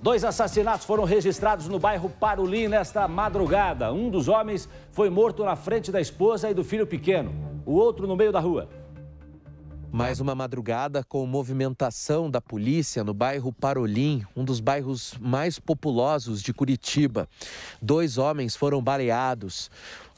Dois assassinatos foram registrados no bairro Parolim nesta madrugada. Um dos homens foi morto na frente da esposa e do filho pequeno, o outro no meio da rua. Mais uma madrugada com movimentação da polícia no bairro Parolim, um dos bairros mais populosos de Curitiba. Dois homens foram baleados.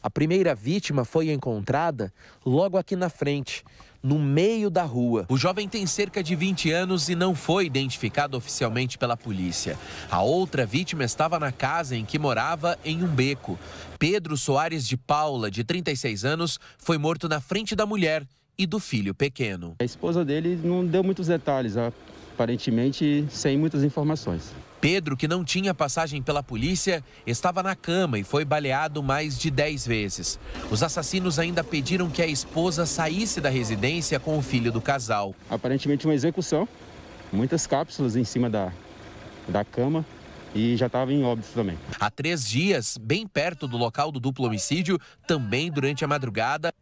A primeira vítima foi encontrada logo aqui na frente, no meio da rua. O jovem tem cerca de 20 anos e não foi identificado oficialmente pela polícia. A outra vítima estava na casa em que morava, em um beco. Pedro Soares de Paula, de 36 anos, foi morto na frente da mulher e do filho pequeno. A esposa dele não deu muitos detalhes, aparentemente sem muitas informações. Pedro, que não tinha passagem pela polícia, estava na cama e foi baleado mais de 10 vezes. Os assassinos ainda pediram que a esposa saísse da residência com o filho do casal. Aparentemente uma execução, muitas cápsulas em cima da, da cama e já estava em óbito também. Há três dias, bem perto do local do duplo homicídio, também durante a madrugada,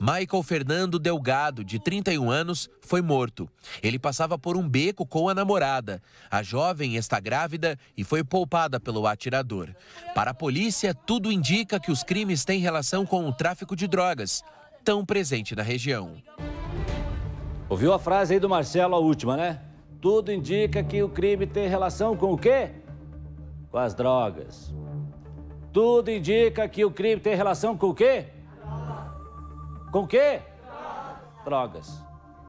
Michael Fernando Delgado, de 31 anos, foi morto. Ele passava por um beco com a namorada. A jovem está grávida e foi poupada pelo atirador. Para a polícia, tudo indica que os crimes têm relação com o tráfico de drogas, tão presente na região. Ouviu a frase aí do Marcelo, a última, né? Tudo indica que o crime tem relação com o quê? Com as drogas. Tudo indica que o crime tem relação com o quê? Com o quê? Drogas. Drogas.